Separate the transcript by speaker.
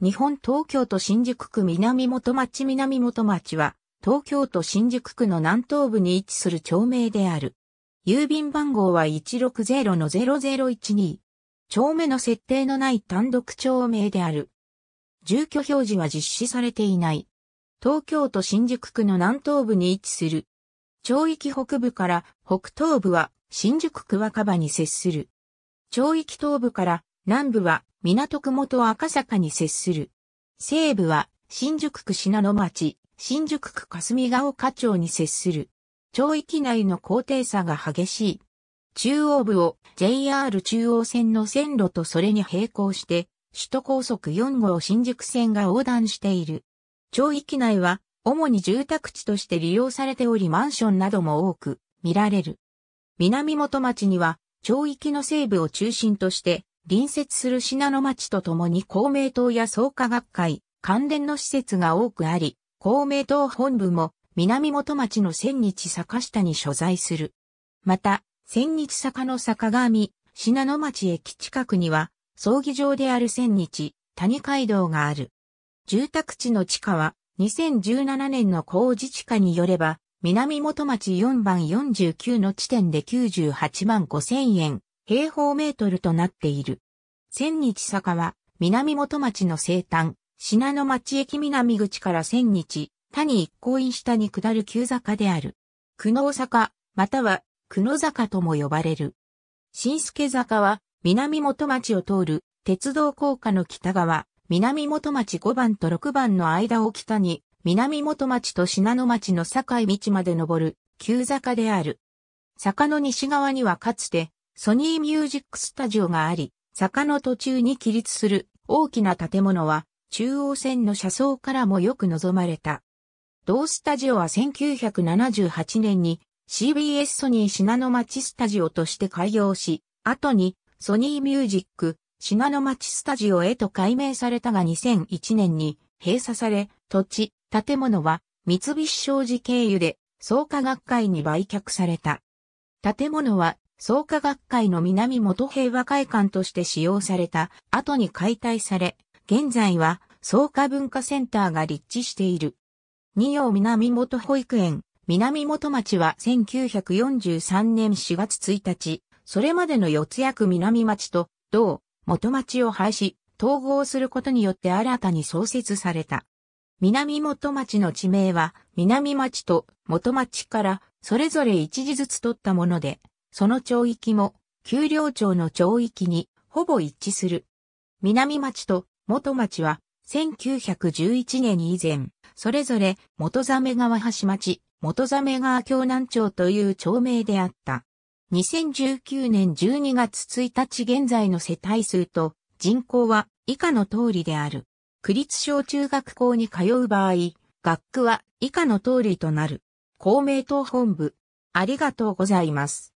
Speaker 1: 日本東京都新宿区南元町南元町は、東京都新宿区の南東部に位置する町名である。郵便番号は160-0012。町名の設定のない単独町名である。住居表示は実施されていない。東京都新宿区の南東部に位置する。町域北部から北東部は新宿区若葉に接する。町域東部から南部は港区元赤坂に接する。西部は新宿区品野町、新宿区霞ヶ丘町に接する。町域内の高低差が激しい。中央部を JR 中央線の線路とそれに並行して、首都高速4号新宿線が横断している。町域内は主に住宅地として利用されておりマンションなども多く見られる。南元町には町域の西部を中心として隣接する信濃町とともに公明党や創価学会、関連の施設が多くあり、公明党本部も南元町の千日坂下に所在する。また、千日坂の坂上、信濃町駅近くには、葬儀場である千日、谷街道がある。住宅地の地価は、2017年の工事地下によれば、南元町4番49の地点で98万5千円、平方メートルとなっている。千日坂は、南元町の西端、品野町駅南口から千日、谷一向院下に下る急坂である。久能坂、または、久野坂とも呼ばれる。新助坂は、南元町を通る、鉄道高架の北側、南元町5番と6番の間を北に、南元町と品野町の境道まで登る、急坂である。坂の西側にはかつて、ソニーミュージックスタジオがあり、坂の途中に起立する大きな建物は中央線の車窓からもよく望まれた。同スタジオは1978年に CBS ソニー品の町スタジオとして開業し、後にソニーミュージック品の町スタジオへと改名されたが2001年に閉鎖され、土地、建物は三菱商事経由で創価学会に売却された。建物は創価学会の南元平和会館として使用された後に解体され、現在は創価文化センターが立地している。二葉南元保育園、南元町は1943年4月1日、それまでの四つ役南町と同元町を廃止、統合することによって新たに創設された。南元町の地名は、南町と元町からそれぞれ一字ずつ取ったもので、その町域も、丘陵町の町域にほぼ一致する。南町と元町は、1911年以前、それぞれ元ザメ川橋町、元ザメ川京南町という町名であった。2019年12月1日現在の世帯数と人口は以下の通りである。区立小中学校に通う場合、学区は以下の通りとなる。公明党本部、ありがとうございます。